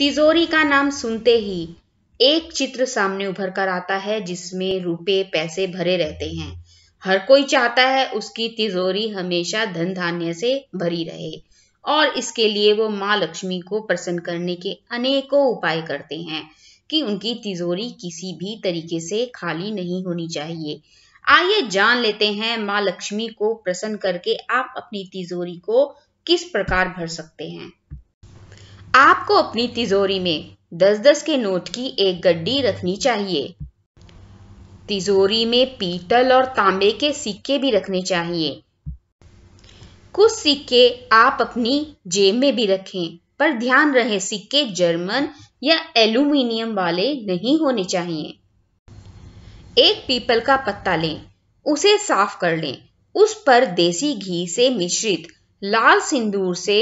तिजोरी का नाम सुनते ही एक चित्र सामने उभर कर आता है जिसमें रुपए पैसे भरे रहते हैं हर कोई चाहता है उसकी तिजोरी हमेशा धन धान्य से भरी रहे और इसके लिए वो माँ लक्ष्मी को प्रसन्न करने के अनेकों उपाय करते हैं कि उनकी तिजोरी किसी भी तरीके से खाली नहीं होनी चाहिए आइए जान लेते हैं माँ लक्ष्मी को प्रसन्न करके आप अपनी तिजोरी को किस प्रकार भर सकते हैं आपको अपनी तिजोरी में दस दस के नोट की एक गड्डी रखनी चाहिए तिजोरी में पीतल और तांबे के सिक्के भी रखने चाहिए कुछ सिक्के आप अपनी जेब में भी रखें पर ध्यान रहे सिक्के जर्मन या एल्यूमिनियम वाले नहीं होने चाहिए एक पीपल का पत्ता लें उसे साफ कर लें उस पर देसी घी से मिश्रित लाल सिंदूर से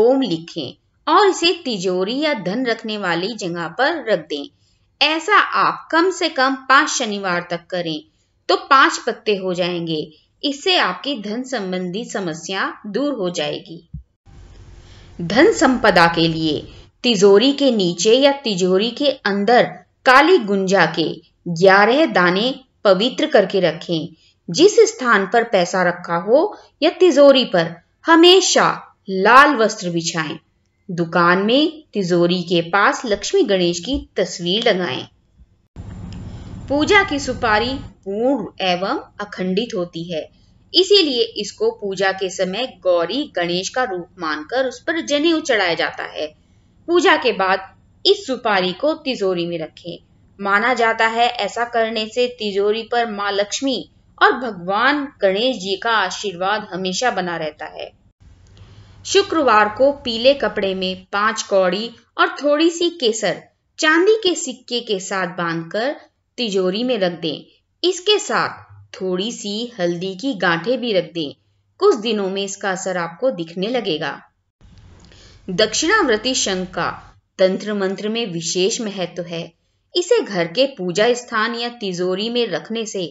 ओम लिखें और इसे तिजोरी या धन रखने वाली जगह पर रख दें ऐसा आप कम से कम पांच शनिवार तक करें तो पांच पत्ते हो जाएंगे इससे आपकी धन संबंधी समस्या दूर हो जाएगी धन संपदा के लिए तिजोरी के नीचे या तिजोरी के अंदर काली गुंजा के ग्यारह दाने पवित्र करके रखें जिस स्थान पर पैसा रखा हो या तिजोरी पर हमेशा लाल वस्त्र बिछाएं दुकान में तिजोरी के पास लक्ष्मी गणेश की तस्वीर लगाएं। पूजा की सुपारी पूर्ण एवं अखंडित होती है इसीलिए इसको पूजा के समय गौरी गणेश का रूप मानकर उस पर जनेऊ चढ़ाया जाता है पूजा के बाद इस सुपारी को तिजोरी में रखें माना जाता है ऐसा करने से तिजोरी पर माँ लक्ष्मी और भगवान गणेश जी का आशीर्वाद हमेशा बना रहता है शुक्रवार को पीले कपड़े में पांच कौड़ी और थोड़ी सी केसर चांदी के सिक्के के साथ बांधकर तिजोरी में रख दें इसके साथ थोड़ी सी हल्दी की गांठें भी रख दें कुछ दिनों में इसका असर आपको दिखने लगेगा दक्षिणाव्रति शंख का तंत्र मंत्र में विशेष महत्व है इसे घर के पूजा स्थान या तिजोरी में रखने से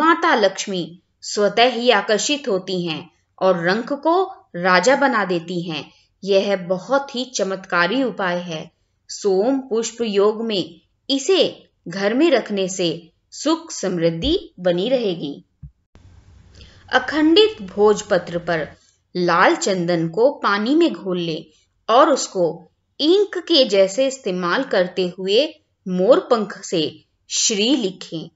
माता लक्ष्मी स्वतः ही आकर्षित होती हैं और रंग को राजा बना देती हैं यह बहुत ही चमत्कारी उपाय है सोम पुष्प योग में इसे घर में रखने से सुख समृद्धि बनी रहेगी अखंडित भोजपत्र पर लाल चंदन को पानी में घोल ले और उसको इंक के जैसे इस्तेमाल करते हुए मोर पंख से श्री लिखें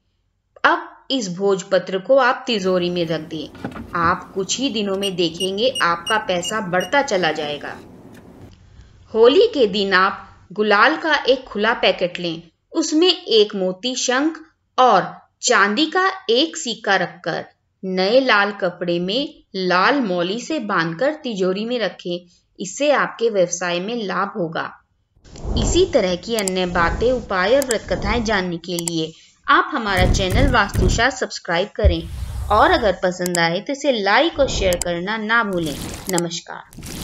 इस भोजपत्र को आप तिजोरी में रख दें आप कुछ ही दिनों में देखेंगे आपका पैसा बढ़ता चला जाएगा होली के दिन आप गुलाल का एक खुला पैकेट लें उसमें एक मोती शंख और चांदी का एक सिक्का रखकर नए लाल कपड़े में लाल मौली से बांधकर तिजोरी में रखें इससे आपके व्यवसाय में लाभ होगा इसी तरह की अन्य बातें उपाय और व्रत कथाएं जानने के लिए आप हमारा चैनल वास्तुशास्त्र सब्सक्राइब करें और अगर पसंद आए तो इसे लाइक और शेयर करना ना भूलें नमस्कार